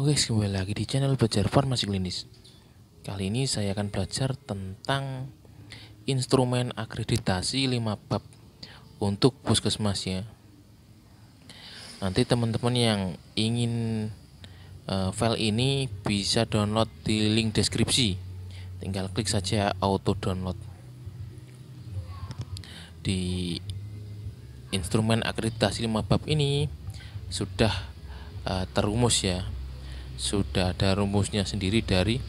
Oke, kembali lagi di channel Belajar Farmasi Klinis. Kali ini saya akan belajar tentang instrumen akreditasi 5 bab untuk puskesmas ya. Nanti teman-teman yang ingin uh, file ini bisa download di link deskripsi. Tinggal klik saja auto download. Di instrumen akreditasi 5 bab ini sudah uh, eh, terumus ya sudah ada rumusnya sendiri dari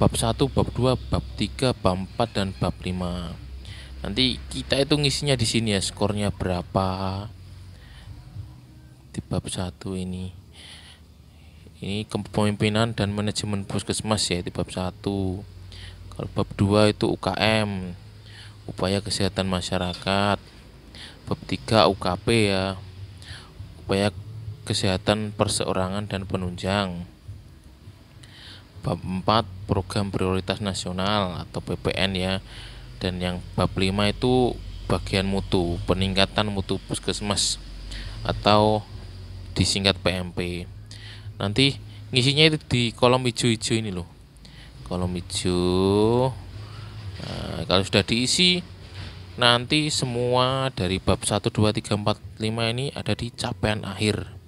bab 1, bab 2, bab 3, bab 4 dan bab 5. Nanti kita itu ngisinya di sini ya, skornya berapa di bab 1 ini. Ini kepemimpinan dan manajemen puskesmas ya di bab 1. Kalau bab 2 itu UKM, upaya kesehatan masyarakat. Bab 3 UKP ya. Upaya kesehatan perseorangan dan penunjang. Bab 4 program prioritas nasional atau PPN ya. Dan yang bab 5 itu bagian mutu, peningkatan mutu puskesmas atau disingkat PMP. Nanti ngisinya itu di kolom hijau-hijau ini loh. Kolom hijau. Nah, kalau sudah diisi nanti semua dari bab 1 2 3 4 5 ini ada di capaian akhir.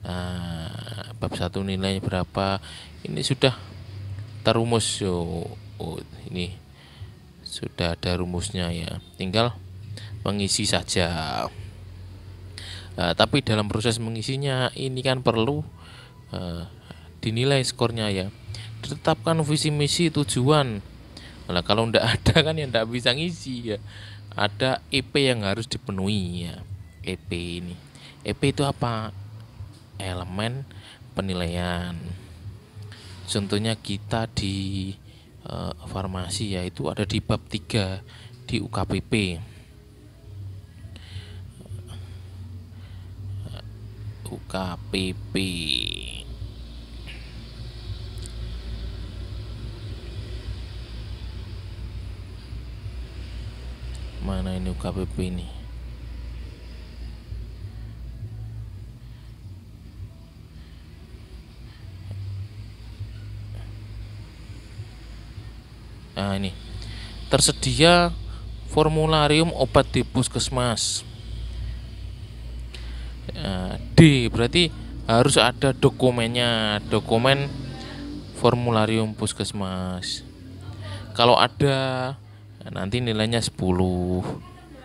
Nah, bab satu nilainya berapa? Ini sudah terumus yo. Oh, ini sudah ada rumusnya ya. Tinggal mengisi saja. Uh, tapi dalam proses mengisinya ini kan perlu uh, dinilai skornya ya. Ditetapkan visi misi tujuan. Nah, kalau ndak ada kan yang ndak bisa ngisi ya. Ada EP yang harus dipenuhi ya. EP ini. EP itu apa? elemen penilaian. Contohnya kita di e, farmasi yaitu ada di bab 3 di UKPP. UKPP. Mana ini UKPP ini? Nah, ini. Tersedia formularium obat di puskesmas. Nah, D berarti harus ada dokumennya, dokumen formularium puskesmas. Kalau ada nanti nilainya 10.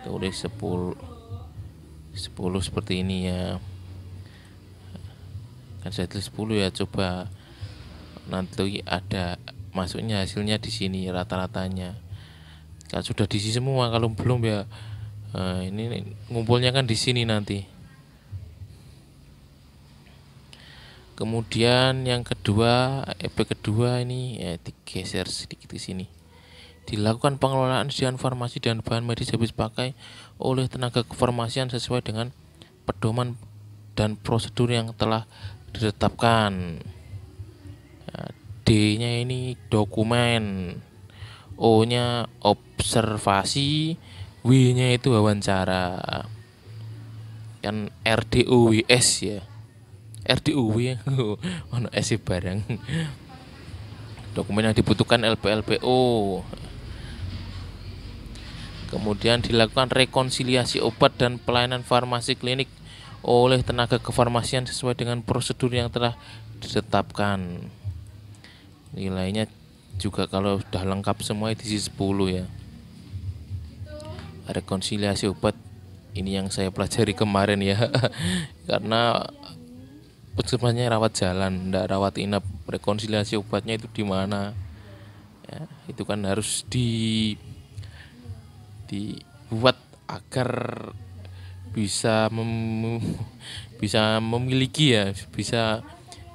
Tulis 10. 10 seperti ini ya. Kan saya tulis 10 ya coba nanti ada masuknya hasilnya di sini rata-ratanya kalau sudah diisi semua kalau belum ya nah, ini ngumpulnya kan di sini nanti kemudian yang kedua EP kedua ini ya digeser sedikit di sini dilakukan pengelolaan sian farmasi dan bahan medis habis pakai oleh tenaga kefarmasian sesuai dengan pedoman dan prosedur yang telah ditetapkan. D-nya ini dokumen, O-nya observasi, W-nya itu wawancara. Kan RDUWS ya. RDUW, ya. ono S ya bareng. Dokumen yang dibutuhkan LPLPO. Kemudian dilakukan rekonsiliasi obat dan pelayanan farmasi klinik oleh tenaga kefarmasian sesuai dengan prosedur yang telah ditetapkan nilainya juga kalau sudah lengkap semua edisi 10 ya rekonsiliasi obat ini yang saya pelajari kemarin ya karena sebenarnya rawat jalan tidak rawat inap rekonsiliasi obatnya itu di mana ya, itu kan harus di dibuat agar bisa mem, bisa memiliki ya bisa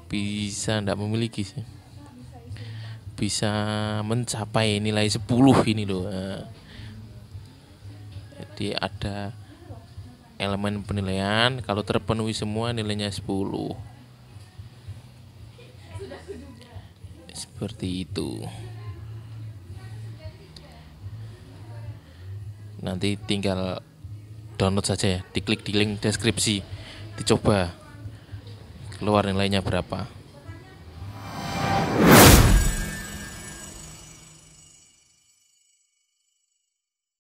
bisa tidak memiliki sih bisa mencapai nilai 10 ini loh jadi ada elemen penilaian kalau terpenuhi semua nilainya 10 seperti itu nanti tinggal download saja ya diklik di link deskripsi dicoba keluar nilainya berapa